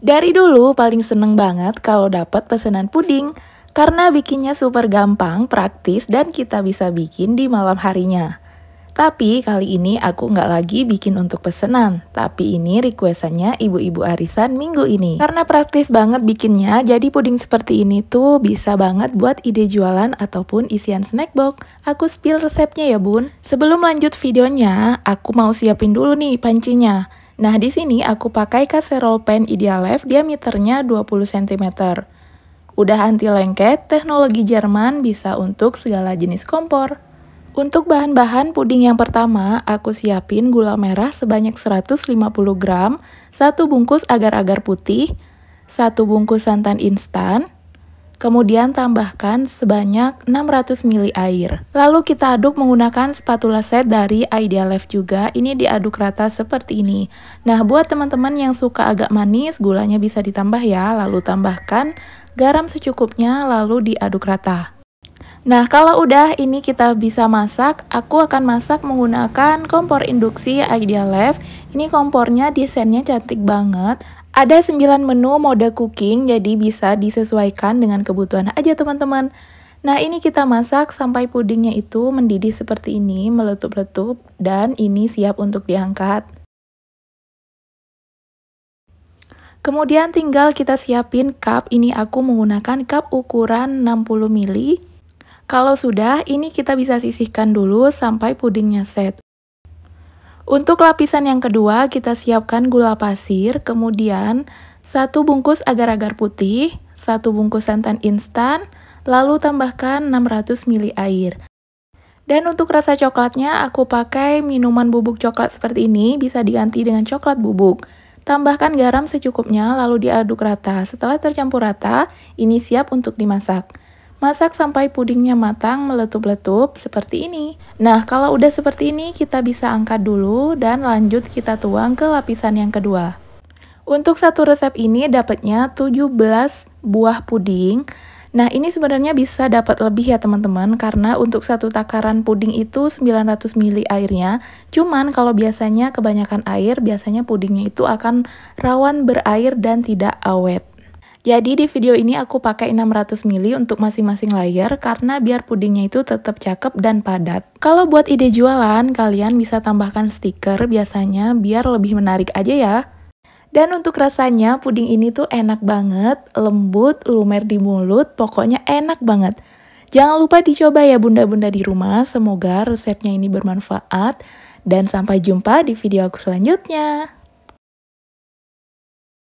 Dari dulu paling seneng banget kalau dapat pesanan puding karena bikinnya super gampang, praktis, dan kita bisa bikin di malam harinya. Tapi kali ini aku nggak lagi bikin untuk pesenan, tapi ini requestannya ibu-ibu arisan minggu ini. Karena praktis banget bikinnya, jadi puding seperti ini tuh bisa banget buat ide jualan ataupun isian snack box. Aku spill resepnya ya bun. Sebelum lanjut videonya, aku mau siapin dulu nih pancinya. Nah, di sini aku pakai kaserol pen Idealife, diameternya 20 cm. Udah anti lengket, teknologi Jerman bisa untuk segala jenis kompor. Untuk bahan-bahan puding yang pertama, aku siapin gula merah sebanyak 150 gram, satu bungkus agar-agar putih, satu bungkus santan instan, Kemudian tambahkan sebanyak 600 ml air. Lalu kita aduk menggunakan spatula set dari Idea Life juga. Ini diaduk rata seperti ini. Nah, buat teman-teman yang suka agak manis, gulanya bisa ditambah ya. Lalu tambahkan garam secukupnya lalu diaduk rata. Nah, kalau udah ini kita bisa masak, aku akan masak menggunakan kompor induksi Idea Life. Ini kompornya desainnya cantik banget. Ada 9 menu mode cooking, jadi bisa disesuaikan dengan kebutuhan aja teman-teman. Nah, ini kita masak sampai pudingnya itu mendidih seperti ini, meletup-letup, dan ini siap untuk diangkat. Kemudian tinggal kita siapin cup, ini aku menggunakan cup ukuran 60 ml kalau sudah, ini kita bisa sisihkan dulu sampai pudingnya set. Untuk lapisan yang kedua, kita siapkan gula pasir, kemudian satu bungkus agar-agar putih, satu bungkus santan instan, lalu tambahkan 600 ml air. Dan untuk rasa coklatnya, aku pakai minuman bubuk coklat seperti ini, bisa diganti dengan coklat bubuk. Tambahkan garam secukupnya, lalu diaduk rata. Setelah tercampur rata, ini siap untuk dimasak. Masak sampai pudingnya matang meletup-letup seperti ini. Nah, kalau udah seperti ini kita bisa angkat dulu dan lanjut kita tuang ke lapisan yang kedua. Untuk satu resep ini dapatnya 17 buah puding. Nah, ini sebenarnya bisa dapat lebih ya teman-teman karena untuk satu takaran puding itu 900 ml airnya. Cuman kalau biasanya kebanyakan air, biasanya pudingnya itu akan rawan berair dan tidak awet. Jadi di video ini aku pakai 600 ml untuk masing-masing layer karena biar pudingnya itu tetap cakep dan padat. Kalau buat ide jualan, kalian bisa tambahkan stiker biasanya biar lebih menarik aja ya. Dan untuk rasanya, puding ini tuh enak banget, lembut, lumer di mulut, pokoknya enak banget. Jangan lupa dicoba ya bunda-bunda di rumah, semoga resepnya ini bermanfaat. Dan sampai jumpa di video aku selanjutnya.